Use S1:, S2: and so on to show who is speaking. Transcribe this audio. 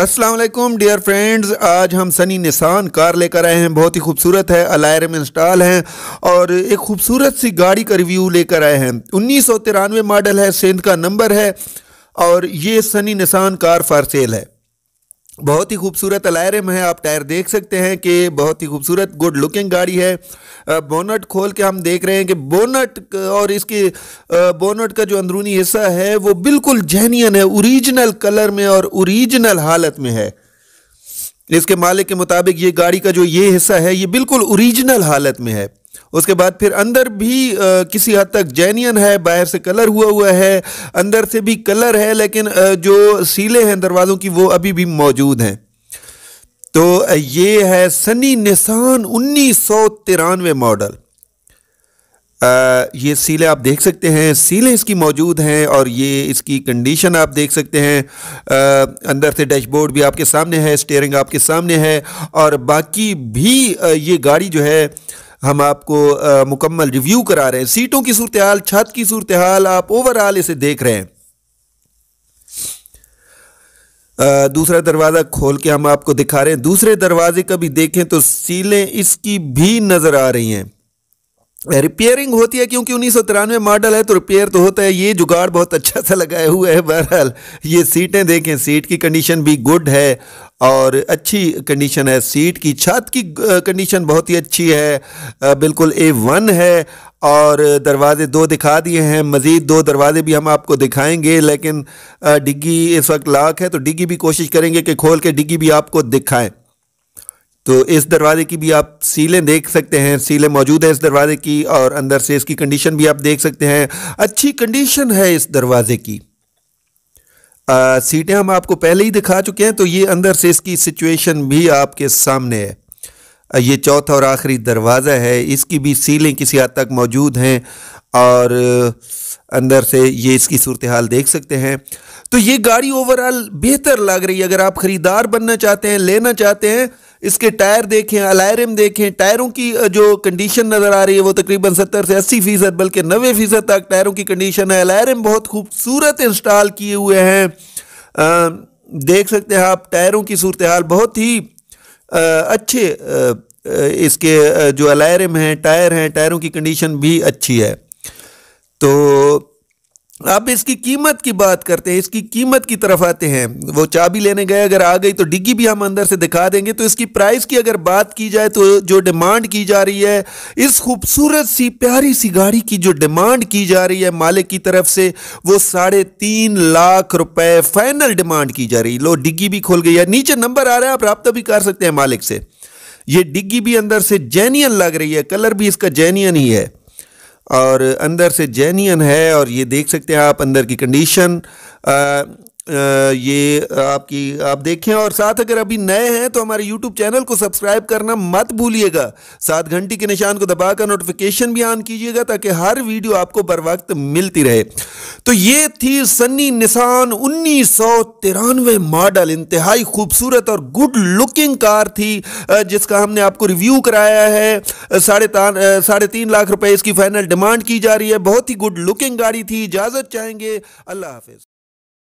S1: Aslam dear friends आज हम Sunny Nissan car लेकर आए हैं बहुत ही खूबसूरत है अलायर में इंस्टॉल हैं और एक खूबसूरत सी गाड़ी का रिव्यू लेकर आए हैं उन्नीस सौ तिरानवे मॉडल है सिंध का नंबर है और ये Sunny Nissan car for sale है बहुत ही खूबसूरत अलायरम है आप टायर देख सकते हैं कि बहुत ही खूबसूरत गुड लुकिंग गाड़ी है बोनट खोल के हम देख रहे हैं कि बोनट और इसके बोनट का जो अंदरूनी हिस्सा है वो बिल्कुल जहनियन है ओरिजिनल कलर में और ओरिजिनल हालत में है इसके मालिक के मुताबिक ये गाड़ी का जो ये हिस्सा है ये बिल्कुल ओरिजिनल हालत में है उसके बाद फिर अंदर भी आ, किसी हद तक जैनियन है बाहर से कलर हुआ हुआ है अंदर से भी कलर है लेकिन आ, जो सीले हैं दरवाज़ों की वो अभी भी मौजूद हैं तो ये है सनी निशान उन्नीस सौ तिरानवे मॉडल ये सीले आप देख सकते हैं सीले इसकी मौजूद हैं और ये इसकी कंडीशन आप देख सकते हैं आ, अंदर से डैशबोर्ड भी आपके सामने है स्टेयरिंग आपके सामने है और बाकी भी ये गाड़ी जो है हम आपको मुकम्मल रिव्यू करा रहे हैं सीटों की सूरत हाल छत की सूरत हाल आप ओवरऑल इसे देख रहे हैं आ, दूसरा दरवाज़ा खोल के हम आपको दिखा रहे हैं दूसरे दरवाजे का भी देखें तो सीलें इसकी भी नज़र आ रही हैं रिपेयरिंग होती है क्योंकि उन्नीस मॉडल है तो रिपेयर तो होता है ये जुगाड़ बहुत अच्छा सा लगाया हुआ है बहरहाल ये सीटें देखें सीट की कंडीशन भी गुड है और अच्छी कंडीशन है सीट की छत की कंडीशन बहुत ही अच्छी है बिल्कुल ए वन है और दरवाज़े दो दिखा दिए हैं मज़ीद दो दरवाज़े भी हम आपको दिखाएंगे लेकिन डिग्गी इस वक्त लाख है तो डिग्गी भी कोशिश करेंगे कि खोल के डिग्गी भी आपको दिखाएँ तो इस दरवाजे की भी आप सीलें देख सकते हैं सीलें मौजूद हैं इस दरवाजे की और अंदर से इसकी कंडीशन भी आप देख सकते हैं अच्छी कंडीशन है इस दरवाजे की आ, सीटें हम आपको पहले ही दिखा चुके हैं तो ये अंदर से इसकी सिचुएशन भी आपके सामने है ये चौथा और आखिरी दरवाज़ा है इसकी भी सीलें किसी हद तक मौजूद हैं और अंदर से ये इसकी सूरत हाल देख सकते हैं तो ये गाड़ी ओवरऑल बेहतर लग रही है अगर आप ख़रीदार बनना चाहते हैं लेना चाहते हैं इसके टायर देखें अलायरम देखें टायरों की जो कंडीशन नज़र आ रही है वो तकरीबन सत्तर से अस्सी फ़ीसद बल्कि नबे फ़ीसद तक टायरों की कंडीशन है अलायरम बहुत खूबसूरत इंस्टॉल किए हुए हैं देख सकते हैं आप टायरों की सूरत हाल बहुत ही आ, अच्छे आ, इसके जो अलायरम हैं टायर हैं टायरों की कंडीशन भी अच्छी है तो अब इसकी कीमत की बात करते हैं इसकी कीमत की तरफ आते हैं वो चाबी लेने गए अगर आ गई तो डिग्गी भी हम अंदर से दिखा देंगे तो इसकी प्राइस की अगर बात की जाए तो जो डिमांड की जा रही है इस खूबसूरत सी प्यारी सी गाड़ी की जो डिमांड की जा रही है मालिक की तरफ से वो साढ़े तीन लाख रुपए फाइनल डिमांड की जा रही है लो डिग्गी भी खोल गई है नीचे नंबर आ रहा है आप रहा भी कर सकते हैं मालिक से ये डिग्गी भी अंदर से जेन्यन लग रही है कलर भी इसका जेन्यन ही है और अंदर से जेन्यन है और ये देख सकते हैं आप अंदर की कंडीशन ये आपकी आप देखें और साथ अगर अभी नए हैं तो हमारे यूट्यूब चैनल को सब्सक्राइब करना मत भूलिएगा सात घंटी के निशान को दबाकर नोटिफिकेशन भी ऑन कीजिएगा ताकि हर वीडियो आपको बर वक्त मिलती रहे तो ये थी सन्नी निशान उन्नीस मॉडल इंतहाई खूबसूरत और गुड लुकिंग कार थी जिसका हमने आपको रिव्यू कराया है साढ़े साढ़े तीन लाख रुपए इसकी फाइनल डिमांड की जा रही है बहुत ही गुड लुकिंग गाड़ी थी इजाज़त चाहेंगे अल्लाह हाफिज़